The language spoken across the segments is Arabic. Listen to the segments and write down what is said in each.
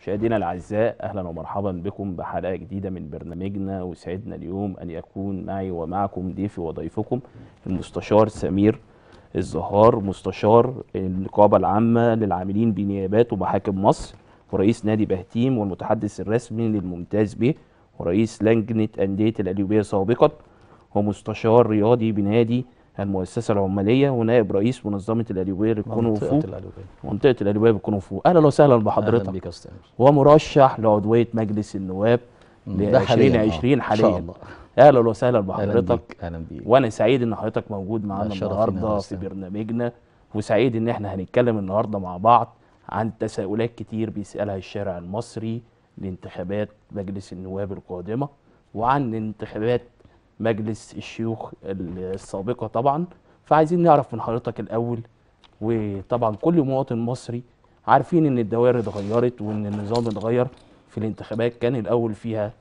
مشاهدينا الاعزاء اهلا ومرحبا بكم بحلقه جديده من برنامجنا وسعدنا اليوم ان يكون معي ومعكم ضيفي وضيفكم المستشار سمير الزهار مستشار النقابه العامه للعاملين بنيابات ومحاكم مصر ورئيس نادي بهتيم والمتحدث الرسمي للممتاز به ورئيس لجنه انديه الاليوبيه سابقا ومستشار رياضي بنادي المؤسسه العماليه ونائب رئيس منظمه الاليوبيه للكونغ منطقه الاليوبيه بالكونغ فو اهلا وسهلا بحضرتك اهلا بيك ومرشح لعضويه مجلس النواب ل 2020 حاليا آه، ان شاء الله اهلا وسهلا بحضرتك اهلا بيك وانا سعيد ان حضرتك موجود معانا النهارده في برنامجنا وسعيد ان احنا هنتكلم النهارده مع بعض عن تساؤلات كتير بيسالها الشارع المصري لانتخابات مجلس النواب القادمه وعن انتخابات مجلس الشيوخ السابقه طبعا فعايزين نعرف من حضرتك الاول وطبعا كل مواطن مصري عارفين ان الدوائر اتغيرت وان النظام اتغير في الانتخابات كان الاول فيها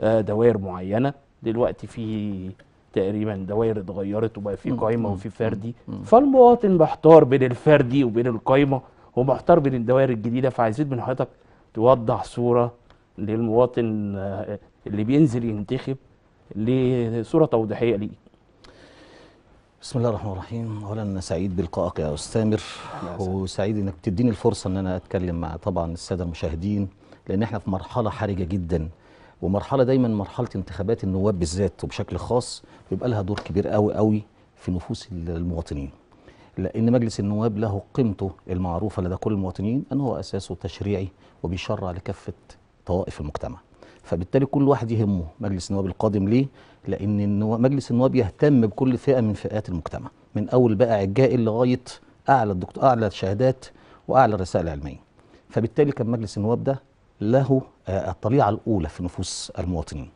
آه، دوائر معينه دلوقتي في تقريبا دوائر اتغيرت وبقى في قائمه وفي فردي فالمواطن محتار بين الفردي وبين القائمه ومحتار بين الدوائر الجديده فعايزين من حضرتك توضح صوره للمواطن آه، اللي بينزل ينتخب لصوره توضيحيه ليه بسم الله الرحمن الرحيم اولا انا سعيد بلقائك يا استاذ وسعيد انك بتديني الفرصه ان انا اتكلم مع طبعا الساده المشاهدين لان احنا في مرحله حرجه جدا ومرحله دايما مرحله انتخابات النواب بالذات وبشكل خاص بيبقى لها دور كبير قوي قوي في نفوس المواطنين لان مجلس النواب له قيمته المعروفه لدى كل المواطنين ان هو اساسه تشريعي وبيشرع لكافه طوائف المجتمع فبالتالي كل واحد يهمه مجلس النواب القادم ليه لان مجلس النواب يهتم بكل فئه من فئات المجتمع من اول بقى الجائل لغايه اعلى الدكتور اعلى الشهادات واعلى الرسائل العلميه فبالتالي كان مجلس النواب ده له آه، الطليعه الاولى في نفوس المواطنين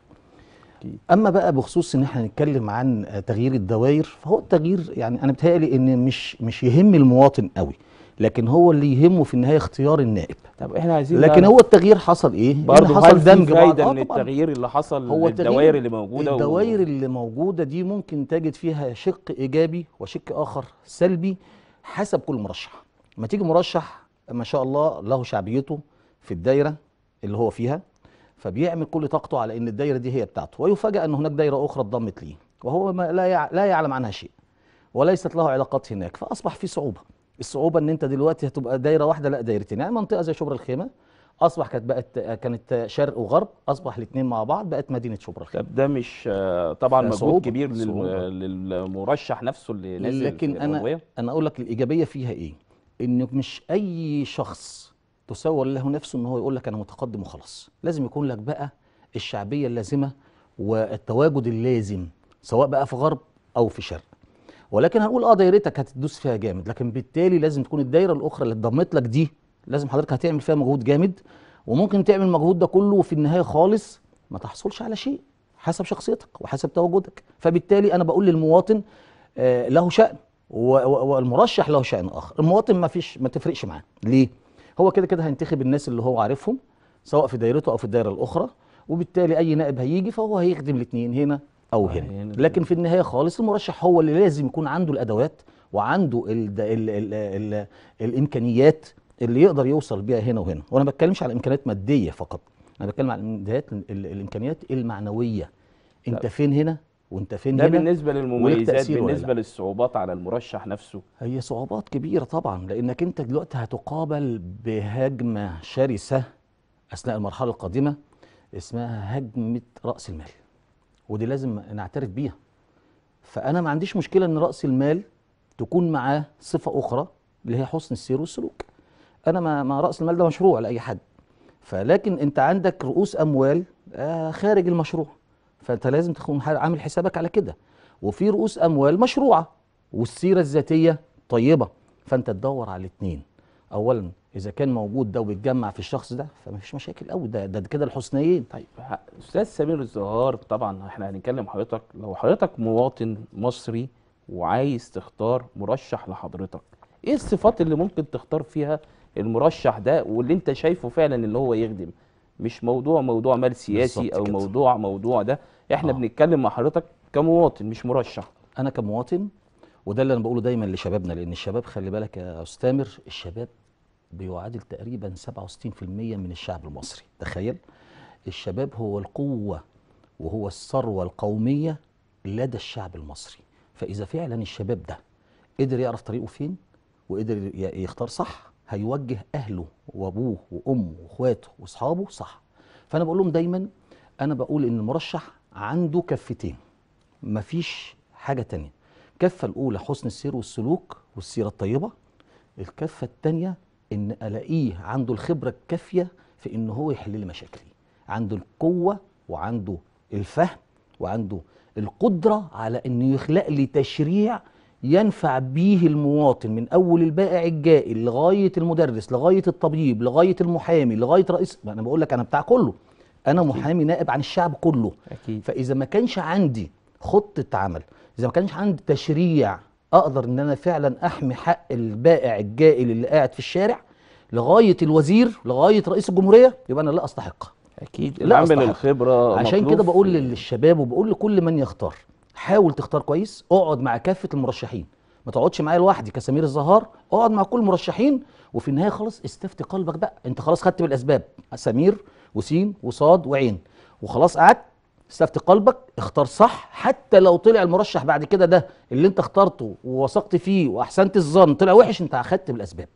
اما بقى بخصوص ان احنا نتكلم عن تغيير الدوائر فهو التغيير يعني انا بتهيألي ان مش مش يهم المواطن قوي لكن هو اللي يهمه في النهايه اختيار النائب طب احنا عايزين لكن هو التغيير حصل ايه, إيه برضه حصل دمج فايده آه من التغيير اللي حصل هو الدوائر اللي موجوده الدوائر و... اللي موجوده دي ممكن تجد فيها شق ايجابي وشق اخر سلبي حسب كل مرشح ما تيجي مرشح ما شاء الله له شعبيته في الدايره اللي هو فيها فبيعمل كل طاقته على ان الدايره دي هي بتاعته ويفاجأ ان هناك دايره اخرى اتضمت ليه وهو ما لا يعلم عنها شيء وليست له علاقات هناك فاصبح في صعوبه الصعوبه ان انت دلوقتي هتبقى دايره واحده لا دايرتين يعني منطقه زي شبرا الخيمه اصبح كانت بقت كانت شرق وغرب اصبح الاثنين مع بعض بقت مدينه شبرا الخيمه طب ده مش طبعا مجهود كبير للمرشح نفسه اللي نازل لكن انا انا اقول لك الايجابيه فيها ايه ان مش اي شخص تسول له نفسه ان هو يقول لك انا متقدم وخلاص لازم يكون لك بقى الشعبيه اللازمه والتواجد اللازم سواء بقى في غرب او في شرق ولكن هنقول اه دايرتك هتدوس فيها جامد لكن بالتالي لازم تكون الدايره الاخرى اللي اتضمت لك دي لازم حضرتك هتعمل فيها مجهود جامد وممكن تعمل المجهود ده كله وفي النهايه خالص ما تحصلش على شيء حسب شخصيتك وحسب تواجدك فبالتالي انا بقول للمواطن آه، له شأن والمرشح له شأن اخر المواطن ما فيش ما تفرقش معاه ليه هو كده كده هينتخب الناس اللي هو عارفهم سواء في دايرته او في الدايره الاخرى وبالتالي اي نائب هيجي فهو هيخدم الاثنين هنا أو هنا لكن في النهاية خالص المرشح هو اللي لازم يكون عنده الأدوات وعنده ال ال ال الـ الإمكانيات اللي يقدر يوصل بيها هنا وهنا وأنا ما بتكلمش على إمكانيات مادية فقط أنا بتكلم على الإمكانيات الإمكانيات المعنوية أنت فين هنا وانت فين ده هنا بالنسبه للمميزات بالنسبه للصعوبات على المرشح نفسه هي صعوبات كبيره طبعا لانك انت دلوقتي هتقابل بهجمه شرسه اثناء المرحله القادمه اسمها هجمه راس المال ودي لازم نعترف بيها فانا ما عنديش مشكله ان راس المال تكون معاه صفه اخرى اللي هي حسن السير والسلوك انا ما, ما راس المال ده مشروع لاي حد فلكن انت عندك رؤوس اموال آه، خارج المشروع فانت لازم تكون عامل حسابك على كده وفي رؤوس اموال مشروعه والسيره الذاتيه طيبه فانت تدور على الاثنين اولا اذا كان موجود ده وبيتجمع في الشخص ده فمفيش مشاكل قوي ده ده كده الحسنيين طيب استاذ سمير الزهار طبعا احنا هنتكلم حضرتك لو حضرتك مواطن مصري وعايز تختار مرشح لحضرتك ايه الصفات اللي ممكن تختار فيها المرشح ده واللي انت شايفه فعلا ان هو يخدم مش موضوع موضوع مال سياسي او كده. موضوع موضوع ده احنا آه. بنتكلم مع حضرتك كمواطن مش مرشح انا كمواطن وده اللي انا بقوله دايما لشبابنا لان الشباب خلي بالك يا استاذ تامر الشباب بيعادل تقريبا 67% من الشعب المصري تخيل الشباب هو القوة وهو الثروة القومية لدى الشعب المصري فإذا فعلا الشباب ده قدر يعرف طريقه فين وقدر يختار صح هيوجه أهله وأبوه وأمه وأخواته وأصحابه صح فأنا بقول لهم دايما أنا بقول إن المرشح عنده كفتين مفيش حاجة تانية الكفة الأولى حسن السير والسلوك والسيرة الطيبة الكفة التانية ان الاقيه عنده الخبره الكافيه في ان هو يحل لي مشاكلي عنده القوه وعنده الفهم وعنده القدره على انه يخلق لي تشريع ينفع به المواطن من اول البائع الجائل لغايه المدرس لغايه الطبيب لغايه المحامي لغايه رئيس انا بقول لك انا بتاع كله انا أكيد. محامي نائب عن الشعب كله أكيد. فاذا ما كانش عندي خطه عمل اذا ما كانش عندي تشريع اقدر ان انا فعلا احمي حق البائع الجائل اللي قاعد في الشارع لغايه الوزير لغايه رئيس الجمهوريه يبقى انا لا استحق اكيد لا أستحق. الخبره عشان كده بقول للشباب وبقول لكل من يختار حاول تختار كويس اقعد مع كافه المرشحين ما تقعدش معايا لوحدي كسمير الزهار اقعد مع كل المرشحين وفي النهايه خلاص استفتي قلبك بقى انت خلاص خدت بالاسباب سمير وسين وصاد وعين وخلاص قعدت استفتي قلبك اختار صح حتى لو طلع المرشح بعد كده ده اللي انت اخترته ووثقت فيه واحسنت الظن طلع وحش انت اخدت بالاسباب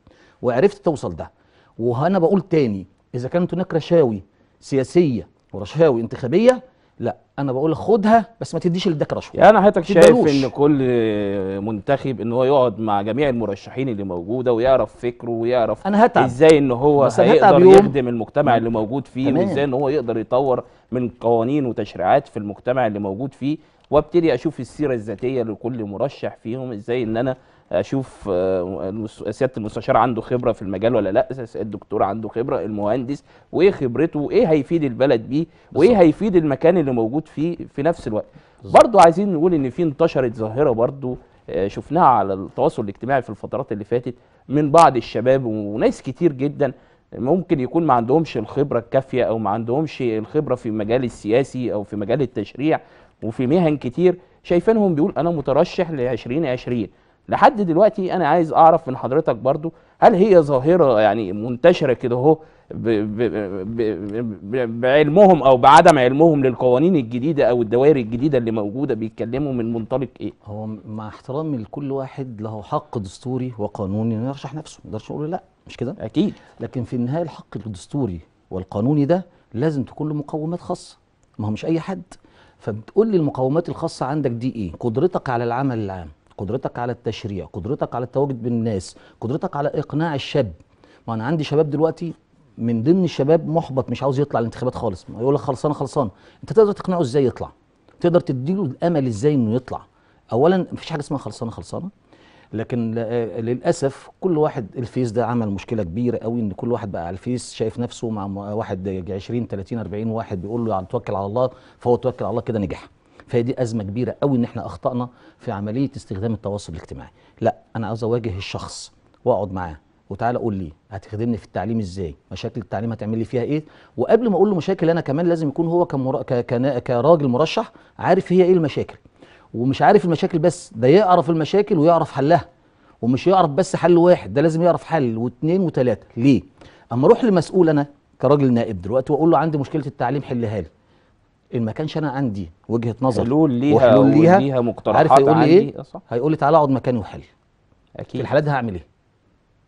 وعرفت توصل ده وأنا بقول تاني إذا كانت هناك رشاوي سياسية ورشاوي انتخابية لا انا بقول خدها بس ما تديش لدك رشوه يعني حضرتك شايف ان كل منتخب ان هو يقعد مع جميع المرشحين اللي موجوده ويعرف فكره ويعرف أنا هتعب. ازاي ان هو هيقدر يخدم المجتمع اللي موجود فيه تمام. وازاي ان هو يقدر يطور من قوانين وتشريعات في المجتمع اللي موجود فيه وابتدي اشوف السيره الذاتيه لكل مرشح فيهم ازاي ان انا اشوف آه، سياده المستشار عنده خبره في المجال ولا لا الدكتور عنده خبره المهندس وايه خبرته وايه هيفيد البلد بيه وايه هيفيد المكان اللي موجود فيه في نفس الوقت برضه عايزين نقول ان في انتشرت ظاهره برضه آه، شفناها على التواصل الاجتماعي في الفترات اللي فاتت من بعض الشباب وناس كتير جدا ممكن يكون ما عندهمش الخبره الكافيه او ما عندهمش الخبره في المجال السياسي او في مجال التشريع وفي مهن كتير شايفينهم بيقول انا مترشح ل 2020 لحد دلوقتي انا عايز اعرف من حضرتك برضو هل هي ظاهره يعني منتشره كده اهو بعلمهم او بعدم علمهم للقوانين الجديده او الدوائر الجديده اللي موجوده بيتكلموا من منطلق ايه؟ هو مع احترامي لكل واحد له حق دستوري وقانوني انه يرشح نفسه، ما اقدرش اقول لا مش كده؟ اكيد لكن في النهايه الحق الدستوري والقانوني ده لازم تكون له مقومات خاصه ما هو مش اي حد فبتقول لي المقومات الخاصه عندك دي ايه؟ قدرتك على العمل العام قدرتك على التشريع قدرتك على التواجد بالناس قدرتك على اقناع الشاب ما انا عندي شباب دلوقتي من ضمن الشباب محبط مش عاوز يطلع الانتخابات خالص يقول لك خلصانه خلصانه انت تقدر تقنعه ازاي يطلع تقدر تديله الامل ازاي انه يطلع اولا مفيش حاجه اسمها خلصانه خلصانه لكن آه، للاسف كل واحد الفيس ده عمل مشكله كبيره قوي ان كل واحد بقى على الفيس شايف نفسه مع واحد 20 30 40 واحد بيقول له يعني توكل على الله فهو توكل على الله كده نجح فهي دي ازمه كبيره قوي ان احنا اخطانا في عمليه استخدام التواصل الاجتماعي لا انا عاوز اواجه الشخص واقعد معاه وتعالى قول لي هتخدمني في التعليم ازاي مشاكل التعليم هتعمل لي فيها ايه وقبل ما اقول له مشاكل انا كمان لازم يكون هو كمرا... ك... ك... كراجل مرشح عارف هي ايه المشاكل ومش عارف المشاكل بس ده يعرف المشاكل ويعرف حلها ومش يعرف بس حل واحد ده لازم يعرف حل واثنين وثلاثه ليه اما اروح لمسؤول انا كراجل نائب دلوقتي واقول له عندي مشكله التعليم حلها لي ان ما كانش انا عندي وجهه نظر حلول ليها وحلول ليها, مقترحات عارف هيقول لي ايه؟ أه، صح. هيقول لي تعالى اقعد مكاني وحل اكيد في الحالات دي هعمل ايه؟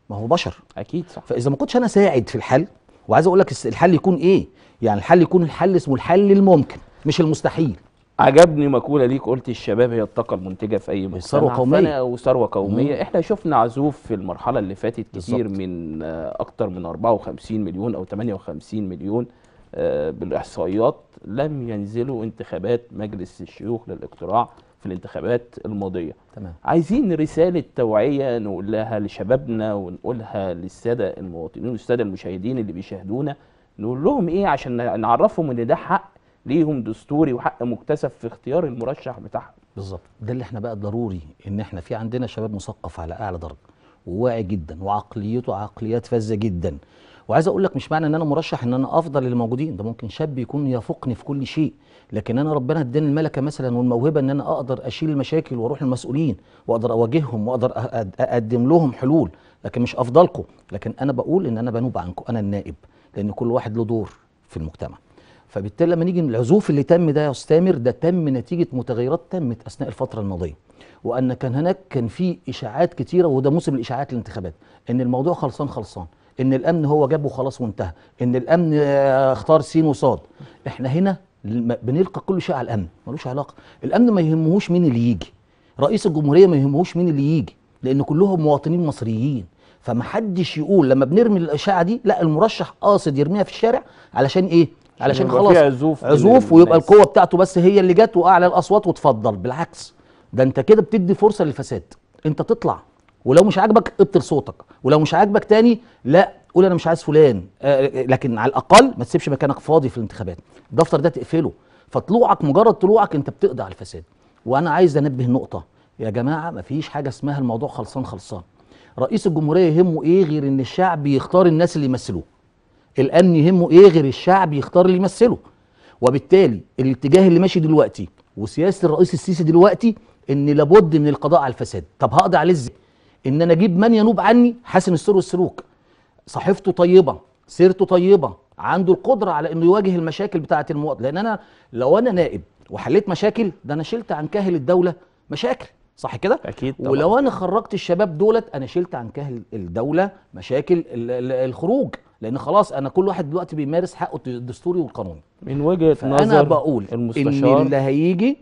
ما هو بشر اكيد صح فاذا ما كنتش انا ساعد في الحل وعايز اقول لك الحل يكون ايه؟ يعني الحل يكون الحل اسمه الحل الممكن مش المستحيل عجبني مقوله ليك قلت الشباب هي الطاقه المنتجه في اي مكان ثروه قوميه وثروه قوميه احنا شفنا عزوف في المرحله اللي فاتت كتير بالزبط. من آه، اكتر من 54 مليون او 58 مليون آه، بالاحصائيات لم ينزلوا انتخابات مجلس الشيوخ للاقتراع في الانتخابات الماضيه تمام. عايزين رساله توعيه نقولها لشبابنا ونقولها للساده المواطنين والساده المشاهدين اللي بيشاهدونا نقول لهم ايه عشان نعرفهم ان ده حق ليهم دستوري وحق مكتسب في اختيار المرشح بتاعهم بالظبط ده اللي احنا بقى ضروري ان احنا في عندنا شباب مثقف على اعلى درجه وواعي جدا وعقليته عقليات فذه جدا وعايز اقول لك مش معنى ان انا مرشح ان انا افضل اللي موجودين ده ممكن شاب يكون يفوقني في كل شيء لكن انا ربنا اداني الملكه مثلا والموهبه ان انا اقدر اشيل المشاكل واروح للمسؤولين واقدر اواجههم واقدر اقدم لهم حلول لكن مش افضلكم لكن انا بقول ان انا بنوب عنكم انا النائب لان كل واحد له دور في المجتمع فبالتالي لما نيجي العزوف اللي تم ده يا استاذ تامر ده تم نتيجه متغيرات تمت اثناء الفتره الماضيه وان كان هناك كان في اشاعات كتيره وده موسم الاشاعات الانتخابات ان الموضوع خلصان خلصان ان الامن هو جابه خلاص وانتهى ان الامن آه، اختار سين وصاد احنا هنا بنلقى كل شيء على الامن ملوش علاقه الامن ما يهمهوش مين اللي يجي رئيس الجمهوريه ما يهمهوش مين اللي يجي لان كلهم مواطنين مصريين فمحدش يقول لما بنرمي الاشاعه دي لا المرشح قاصد يرميها في الشارع علشان ايه علشان خلاص عزوف, عزوف ويبقى القوه بتاعته بس هي اللي جت واعلى الاصوات وتفضل بالعكس ده انت كده بتدي فرصه للفساد انت تطلع ولو مش عاجبك ابطل صوتك ولو مش عاجبك تاني لا قول انا مش عايز فلان آه، لكن على الاقل ما تسيبش مكانك فاضي في الانتخابات الدفتر ده تقفله فطلوعك مجرد طلوعك انت بتقضي على الفساد وانا عايز انبه نقطه يا جماعه ما فيش حاجه اسمها الموضوع خلصان خلصان رئيس الجمهوريه يهمه ايه غير ان الشعب يختار الناس اللي يمثلوه الامن يهمه ايه غير الشعب يختار اللي يمثله وبالتالي الاتجاه اللي ماشي دلوقتي وسياسه الرئيس السيسي دلوقتي ان لابد من القضاء على الفساد طب هقضي عليه ازاي ان انا اجيب من ينوب عني حسن السر والسلوك صحيفته طيبه سيرته طيبه عنده القدره على انه يواجه المشاكل بتاعه المواطن لان انا لو انا نائب وحليت مشاكل ده انا شلت عن كاهل الدوله مشاكل صح كده اكيد طبعا. ولو انا خرجت الشباب دولت انا شلت عن كاهل الدوله مشاكل الخروج لان خلاص انا كل واحد دلوقتي بيمارس حقه الدستوري والقانوني من وجهه نظر انا بقول المستشار ان اللي هيجي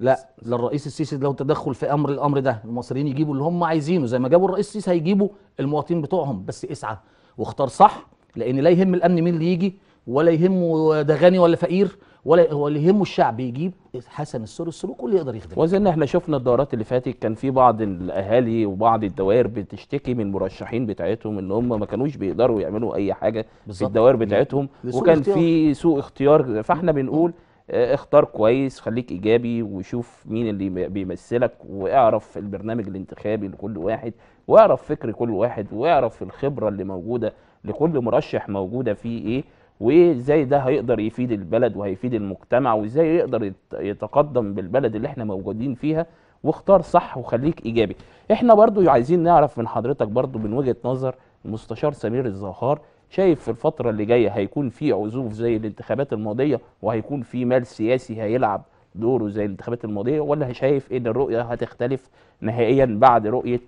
لا للرئيس السيسي لو تدخل في امر الامر ده المصريين يجيبوا اللي هم عايزينه زي ما جابوا الرئيس السيسي هيجيبوا المواطنين بتوعهم بس اسعى واختار صح لان لا يهم الامن مين اللي يجي ولا يهمه ده غني ولا فقير ولا هو اللي يهمه الشعب يجيب حسن السر السلوك واللي يقدر يخدمه وزي ان احنا شفنا الدورات اللي فاتت كان في بعض الاهالي وبعض الدوائر بتشتكي من المرشحين بتاعتهم ان هم ما كانوش بيقدروا يعملوا اي حاجه بالزبط. في الدوائر بتاعتهم وكان اختيار. في سوء اختيار فاحنا بنقول اختار كويس خليك ايجابي وشوف مين اللي بيمثلك واعرف البرنامج الانتخابي لكل واحد واعرف فكر كل واحد واعرف الخبره اللي موجوده لكل مرشح موجوده فيه ايه وازاي ده هيقدر يفيد البلد وهيفيد المجتمع وازاي يقدر يتقدم بالبلد اللي احنا موجودين فيها واختار صح وخليك ايجابي احنا برضو عايزين نعرف من حضرتك برضو من وجهه نظر المستشار سمير الزهار شايف في الفترة اللي جاية هيكون في عزوف زي الانتخابات الماضية وهيكون في مال سياسي هيلعب دوره زي الانتخابات الماضية ولا شايف ان الرؤية هتختلف نهائيا بعد رؤية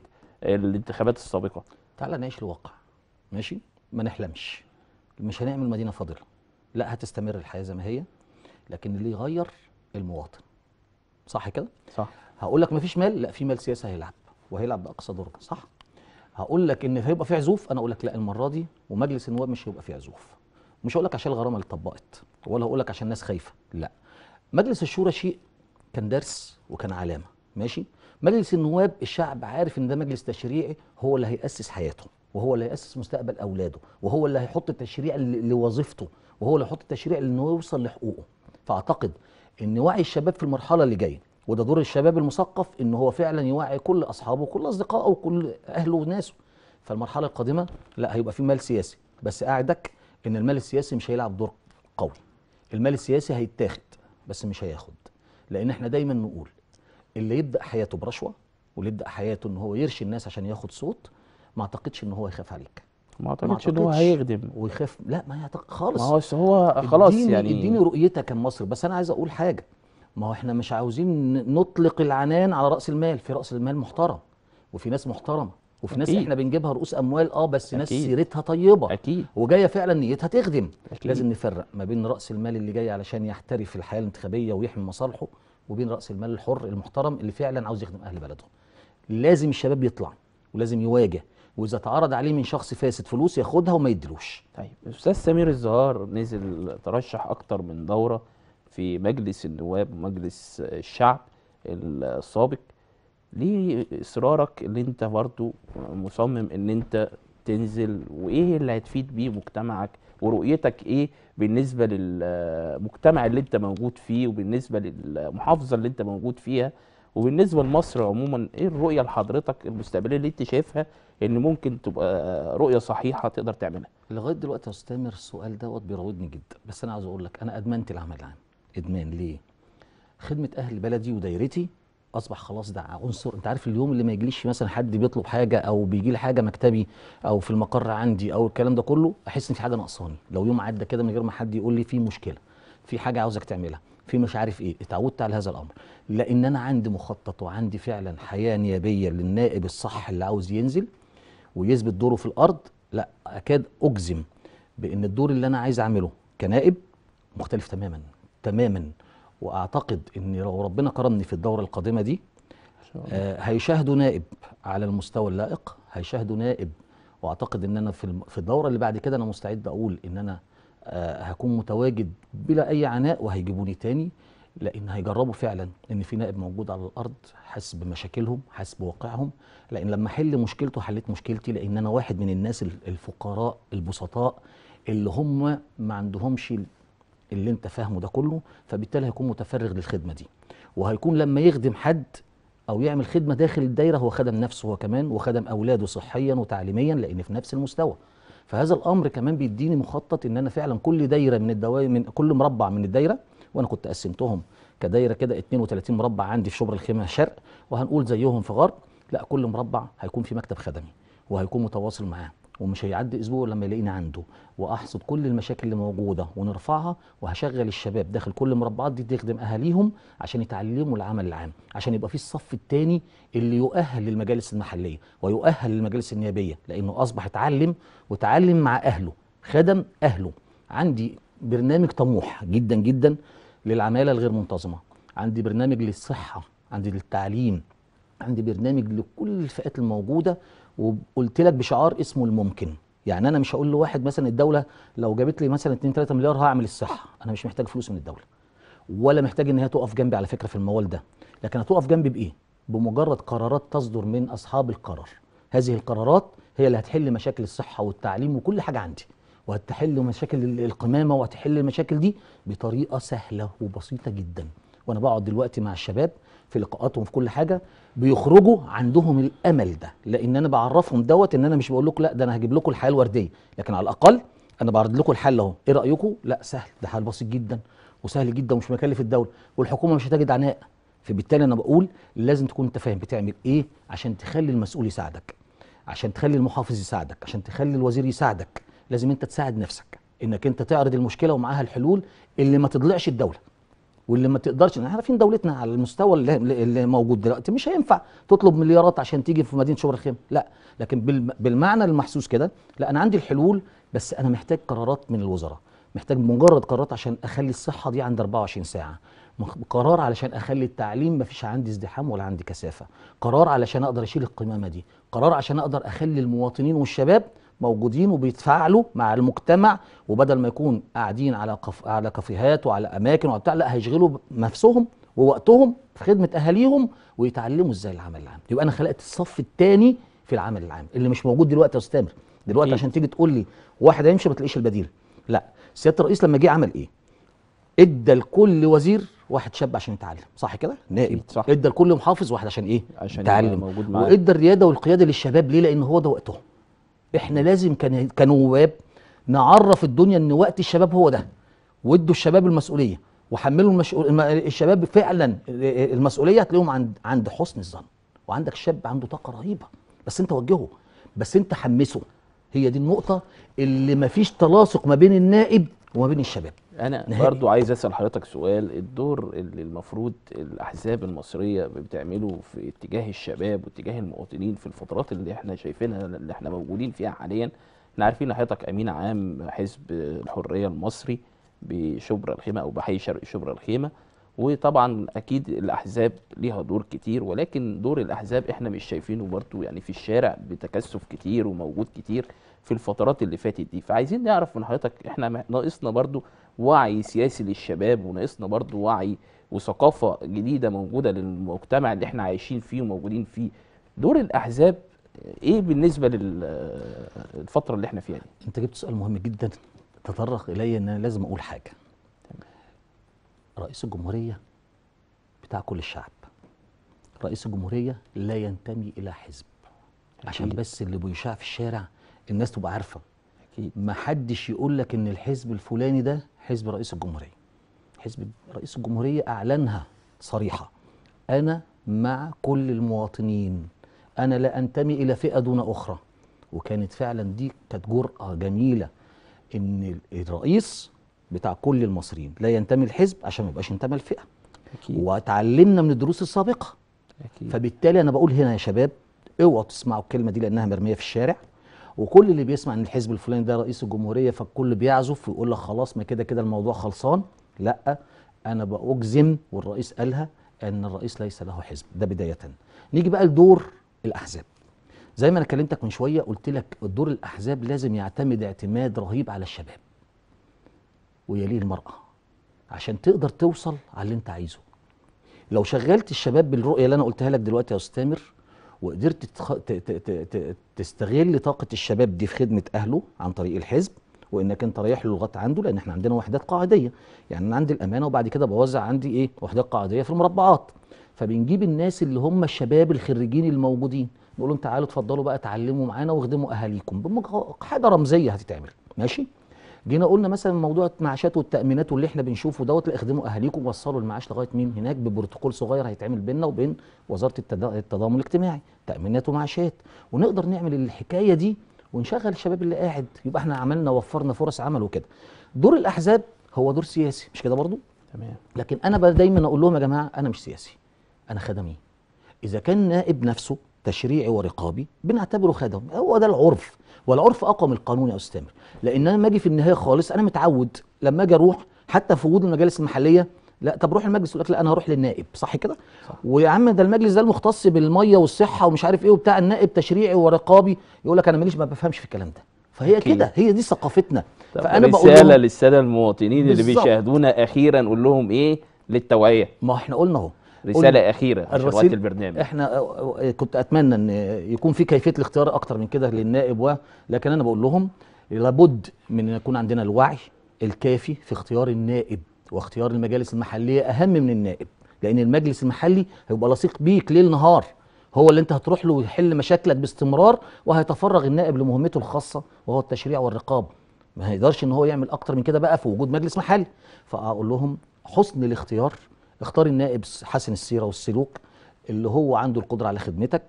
الانتخابات السابقة تعالى نعيش الواقع ماشي ما نحلمش مش هنعمل مدينة فاضلة لا هتستمر الحياة زي ما هي لكن اللي يغير المواطن صح كده صح هقول لك مفيش مال لا في مال سياسي هيلعب وهيلعب باقصى درجه صح هقول لك ان هيبقى في عزوف انا اقول لك لا المره دي ومجلس النواب مش هيبقى فيه عزوف مش هقول لك عشان الغرامه اللي اتطبقت ولا هقول لك عشان الناس خايفه لا مجلس الشورى شيء كان درس وكان علامه ماشي مجلس النواب الشعب عارف ان ده مجلس تشريعي هو اللي هيأسس حياته وهو اللي هيأسس مستقبل اولاده وهو اللي هيحط التشريع لوظيفته وهو اللي هيحط التشريع انه يوصل لحقوقه فاعتقد ان وعي الشباب في المرحله اللي جايه وده دور الشباب المثقف ان هو فعلا يوعي كل اصحابه وكل اصدقائه وكل اهله وناسه فالمرحله القادمه لا هيبقى في مال سياسي بس اعدك ان المال السياسي مش هيلعب دور قوي المال السياسي هيتاخد بس مش هياخد لان احنا دايما نقول اللي يبدا حياته برشوه واللي يبدا حياته ان هو يرشي الناس عشان ياخد صوت ما اعتقدش ان هو يخاف عليك ما اعتقدش ان هو هيخدم ويخاف لا ما يعتقد خالص ما هو هو خلاص يعني اديني رؤيتك كمصر بس انا عايز اقول حاجه ما هو احنا مش عاوزين نطلق العنان على راس المال في راس المال محترم وفي ناس محترمه وفي أكيد. ناس احنا بنجيبها رؤوس اموال اه بس أكيد. ناس سيرتها طيبه أكيد. وجايه فعلا نيتها تخدم أكيد. لازم نفرق ما بين راس المال اللي جاي علشان يحترف الحياه الانتخابيه ويحمي مصالحه وبين راس المال الحر المحترم اللي فعلا عاوز يخدم اهل بلده لازم الشباب يطلع ولازم يواجه واذا اتعرض عليه من شخص فاسد فلوس ياخدها وما يدلوش طيب استاذ سمير الزهار نزل ترشح اكتر من دوره في مجلس النواب ومجلس الشعب السابق ليه اصرارك ان انت برضه مصمم ان انت تنزل وايه اللي هتفيد بيه مجتمعك ورؤيتك ايه بالنسبه للمجتمع اللي انت موجود فيه وبالنسبه للمحافظه اللي انت موجود فيها وبالنسبه لمصر عموما ايه الرؤيه لحضرتك المستقبليه اللي انت شايفها ان ممكن تبقى رؤيه صحيحه تقدر تعملها لغايه دلوقتي يا استاذ تامر السؤال دوت بيراودني جدا بس انا عاوز اقول لك انا ادمنت العمل العام ادمان ليه خدمه اهل بلدي ودايرتي اصبح خلاص ده عنصر انت عارف اليوم اللي ما يجيليش مثلا حد بيطلب حاجه او بيجي لي حاجه مكتبي او في المقر عندي او الكلام ده كله احس ان في حاجه ناقصاني لو يوم عدى كده من غير ما حد يقول لي في مشكله في حاجه عاوزك تعملها في مش عارف ايه اتعودت على هذا الامر لان انا عندي مخطط وعندي فعلا حياه نيابيه للنائب الصح اللي عاوز ينزل ويثبت دوره في الارض لا اكاد اجزم بان الدور اللي انا عايز اعمله كنائب مختلف تماما تماما واعتقد ان لو ربنا كرمني في الدوره القادمه دي آه هيشاهدوا نائب على المستوى اللائق هيشاهدوا نائب واعتقد ان انا في في الدوره اللي بعد كده انا مستعد اقول ان انا آه هكون متواجد بلا اي عناء وهيجيبوني تاني لان هيجربوا فعلا ان في نائب موجود على الارض حاسس بمشاكلهم حاسس بواقعهم لان لما حل مشكلته حليت مشكلتي لان انا واحد من الناس الفقراء البسطاء اللي هم ما عندهمش اللي انت فاهمه ده كله فبالتالي هيكون متفرغ للخدمه دي وهيكون لما يخدم حد او يعمل خدمه داخل الدايره هو خدم نفسه هو كمان وخدم اولاده صحيا وتعليميا لان في نفس المستوى فهذا الامر كمان بيديني مخطط ان انا فعلا كل دايره من الدوائر من كل مربع من الدايره وانا كنت قسمتهم كدايره كده 32 مربع عندي في شبر الخيمه شرق وهنقول زيهم في غرب لا كل مربع هيكون في مكتب خدمي وهيكون متواصل معاه ومش هيعدي اسبوع لما يلاقيني عنده واحصد كل المشاكل اللي موجوده ونرفعها وهشغل الشباب داخل كل المربعات دي تخدم اهاليهم عشان يتعلموا العمل العام عشان يبقى في الصف الثاني اللي يؤهل للمجالس المحليه ويؤهل للمجالس النيابيه لانه اصبح اتعلم وتعلم مع اهله خدم اهله عندي برنامج طموح جدا جدا للعماله الغير منتظمه عندي برنامج للصحه عندي للتعليم عندي برنامج لكل الفئات الموجوده وقلت لك بشعار اسمه الممكن يعني انا مش هقول لواحد مثلا الدوله لو جابت لي مثلا 2 3 مليار هعمل الصحه انا مش محتاج فلوس من الدوله ولا محتاج ان هي تقف جنبي على فكره في الموال ده لكن هتقف جنبي بايه بمجرد قرارات تصدر من اصحاب القرار هذه القرارات هي اللي هتحل مشاكل الصحه والتعليم وكل حاجه عندي وهتحل مشاكل القمامه وهتحل المشاكل دي بطريقه سهله وبسيطه جدا وانا بقعد دلوقتي مع الشباب في لقاءاتهم في كل حاجه بيخرجوا عندهم الامل ده لان انا بعرفهم دوت ان انا مش بقول لكم لا ده انا هجيب لكم الحياه الورديه لكن على الاقل انا بعرض لكم الحل اهو ايه رايكم لا سهل ده حل بسيط جدا وسهل جدا ومش مكلف الدوله والحكومه مش هتجد عناء فبالتالي انا بقول لازم تكون انت فاهم بتعمل ايه عشان تخلي المسؤول يساعدك عشان تخلي المحافظ يساعدك عشان تخلي الوزير يساعدك لازم انت تساعد نفسك انك انت تعرض المشكله ومعاها الحلول اللي ما تضلعش الدوله واللي ما تقدرش احنا عارفين دولتنا على المستوى اللي, اللي موجود دلوقتي مش هينفع تطلب مليارات عشان تيجي في مدينه شبرا الخيمه لا لكن بالمعنى المحسوس كده لا انا عندي الحلول بس انا محتاج قرارات من الوزراء محتاج مجرد قرارات عشان اخلي الصحه دي عند 24 ساعه قرار علشان اخلي التعليم ما فيش عندي ازدحام ولا عندي كثافه قرار علشان اقدر اشيل القمامه دي قرار عشان اقدر اخلي المواطنين والشباب موجودين وبيتفاعلوا مع المجتمع وبدل ما يكون قاعدين على قف... على كافيهات وعلى اماكن وبتاع لا هيشغلوا نفسهم ووقتهم في خدمه اهاليهم ويتعلموا ازاي العمل العام يبقى انا خلقت الصف الثاني في العمل العام اللي مش موجود دلوقتي يا استاذ تامر دلوقتي إيه؟ عشان تيجي تقول لي واحد هيمشي ما تلاقيش البديل لا سياده الرئيس لما جه عمل ايه ادى لكل وزير واحد شاب عشان يتعلم صح كده نائب صح ادى لكل محافظ واحد عشان ايه عشان يتعلم وادى الرياده والقياده للشباب ليه لان هو ده وقتهم احنا لازم كنواب نعرف الدنيا ان وقت الشباب هو ده وادوا الشباب المسؤوليه وحملوا المشؤول الشباب فعلا المسؤوليه هتلاقيهم عند عند حسن الظن وعندك شاب عنده طاقه رهيبه بس انت وجهه بس انت حمسه هي دي النقطه اللي مفيش تلاصق ما بين النائب وما بين الشباب انا نهائي. برضو عايز اسال حضرتك سؤال الدور اللي المفروض الاحزاب المصريه بتعمله في اتجاه الشباب واتجاه المواطنين في الفترات اللي احنا شايفينها اللي احنا موجودين فيها حاليا احنا عارفين حضرتك امين عام حزب الحريه المصري بشبرا الخيمه او بحي شرق شبرا الخيمه وطبعا اكيد الاحزاب ليها دور كتير ولكن دور الاحزاب احنا مش شايفينه برضو يعني في الشارع بتكثف كتير وموجود كتير في الفترات اللي فاتت دي فعايزين نعرف من حضرتك احنا ناقصنا برضو وعي سياسي للشباب وناقصنا برضو وعي وثقافه جديده موجوده للمجتمع اللي احنا عايشين فيه وموجودين فيه دور الاحزاب ايه بالنسبه للفتره اللي احنا فيها دي انت جبت سؤال مهم جدا تطرق الي ان انا لازم اقول حاجه رئيس الجمهوريه بتاع كل الشعب رئيس الجمهوريه لا ينتمي الى حزب أكيد. عشان بس اللي بيشاع في الشارع الناس تبقى عارفه اكيد محدش يقول لك ان الحزب الفلاني ده حزب رئيس الجمهورية حزب رئيس الجمهورية أعلنها صريحة أنا مع كل المواطنين أنا لا أنتمي إلى فئة دون أخرى وكانت فعلا دي كانت جرأة جميلة إن الرئيس بتاع كل المصريين لا ينتمي الحزب عشان ما يبقاش انتمى الفئة أكيد. وتعلمنا من الدروس السابقة أكيد. فبالتالي أنا بقول هنا يا شباب اوعوا تسمعوا الكلمة دي لأنها مرمية في الشارع وكل اللي بيسمع ان الحزب الفلاني ده رئيس الجمهوريه فالكل بيعزف ويقول لك خلاص ما كده كده الموضوع خلصان لا انا باجزم والرئيس قالها ان الرئيس ليس له حزب ده بدايه نيجي بقى لدور الاحزاب زي ما انا كلمتك من شويه قلت لك دور الاحزاب لازم يعتمد اعتماد رهيب على الشباب ويليه المراه عشان تقدر توصل على اللي انت عايزه لو شغلت الشباب بالرؤيه اللي انا قلتها لك دلوقتي يا استاذ تامر وقدرت تستغل طاقه الشباب دي في خدمه اهله عن طريق الحزب وانك انت رايح له لغايه عنده لان احنا عندنا وحدات قاعديه يعني انا عندي الامانه وبعد كده بوزع عندي ايه وحدات قاعديه في المربعات فبنجيب الناس اللي هم الشباب الخريجين الموجودين نقول لهم تعالوا اتفضلوا بقى اتعلموا معانا واخدموا اهاليكم حاجه رمزيه هتتعمل ماشي جينا قلنا مثلا موضوع المعاشات والتامينات واللي احنا بنشوفه دوت لاخدموا اخدموا اهاليكم وصلوا المعاش لغايه مين هناك ببروتوكول صغير هيتعمل بيننا وبين وزاره التضامن الاجتماعي تامينات ومعاشات ونقدر نعمل الحكايه دي ونشغل الشباب اللي قاعد يبقى احنا عملنا وفرنا فرص عمل وكده دور الاحزاب هو دور سياسي مش كده برضو تمام لكن انا دايما اقول لهم يا جماعه انا مش سياسي انا خدمي اذا كان نائب نفسه تشريعي ورقابي بنعتبره خدم هو ده العرف والعرف اقوى من القانون يا استاذ لان انا لما اجي في النهايه خالص انا متعود لما اجي اروح حتى في وجود المجالس المحليه لا طب روح المجلس يقول لك لا انا هروح للنائب صح كده ويا عم ده المجلس ده المختص بالميه والصحه ومش عارف ايه وبتاع النائب تشريعي ورقابي يقول لك انا ماليش ما بفهمش في الكلام ده فهي كده هي دي ثقافتنا فانا بقول رساله للساده المواطنين اللي بيشاهدونا اخيرا قول لهم ايه للتوعيه ما احنا قلنا اهو رساله اخيره وقت البرنامج احنا كنت اتمنى ان يكون في كيفيه الاختيار اكتر من كده للنائب و لكن انا بقول لهم لابد من ان يكون عندنا الوعي الكافي في اختيار النائب واختيار المجالس المحليه اهم من النائب لان المجلس المحلي هيبقى لصيق بيك ليل نهار هو اللي انت هتروح له ويحل مشاكلك باستمرار وهيتفرغ النائب لمهمته الخاصه وهو التشريع والرقابه ما هيقدرش ان هو يعمل اكتر من كده بقى في وجود مجلس محلي فاقول لهم حسن الاختيار اختار النائب حسن السيره والسلوك اللي هو عنده القدره على خدمتك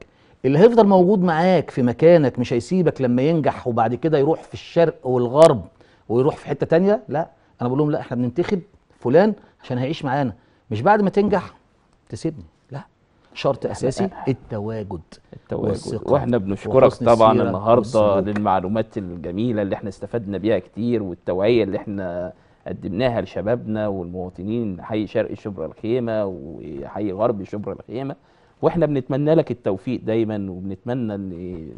اللي هيفضل موجود معاك في مكانك مش هيسيبك لما ينجح وبعد كده يروح في الشرق والغرب ويروح في حته تانية لا انا بقول لهم لا احنا بننتخب فلان عشان هيعيش معانا مش بعد ما تنجح تسيبني لا شرط أه، أه، اساسي أه. التواجد التواجد والثقة. واحنا بنشكرك طبعا النهارده والسلوك. للمعلومات الجميله اللي احنا استفدنا بيها كتير والتوعيه اللي احنا قدمناها لشبابنا والمواطنين حي شرق شبرا الخيمه وحي غرب شبرا الخيمه واحنا بنتمنى لك التوفيق دايما وبنتمنى ان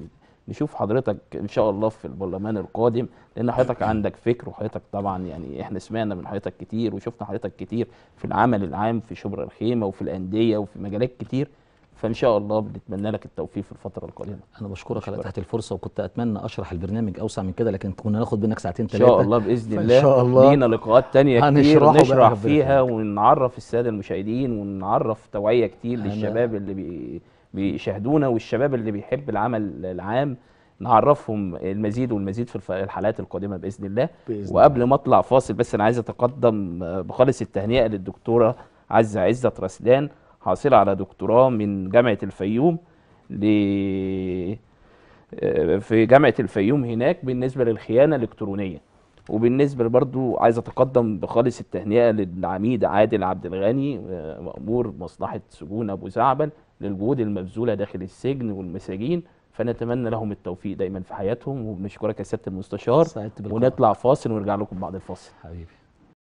نشوف حضرتك ان شاء الله في البرلمان القادم لان حضرتك عندك فكر وحضرتك طبعا يعني احنا سمعنا من حضرتك كتير وشفنا حضرتك كتير في العمل العام في شبرا الخيمه وفي الانديه وفي مجالات كتير فان شاء الله بنتمنى لك التوفيق في الفتره القادمه انا بشكرك على تحت الفرصه وكنت اتمنى اشرح البرنامج اوسع من كده لكن كنا ناخد منك ساعتين ثلاثه ان شاء الله باذن الله ان شاء الله لينا لقاءات تانية كتير نشرح فيها ونعرف الساده المشاهدين ونعرف توعيه كتير للشباب اللي بي بيشاهدونا والشباب اللي بيحب العمل العام نعرفهم المزيد والمزيد في الحلقات القادمه باذن الله بإذن وقبل ما اطلع فاصل بس انا عايز اتقدم بخالص التهنئه للدكتوره عزه عزه رسلان حاصلة على دكتوراه من جامعة الفيوم ل آه، في جامعة الفيوم هناك بالنسبة للخيانة الإلكترونية وبالنسبة برضو عايز أتقدم بخالص التهنئة للعميد عادل عبد الغني آه، مأمور مصلحة سجون أبو زعبل للجهود المبذولة داخل السجن والمساجين فنتمنى لهم التوفيق دايما في حياتهم وبنشكرك يا سياده المستشار ونطلع فاصل ونرجع لكم بعد الفاصل حبيبي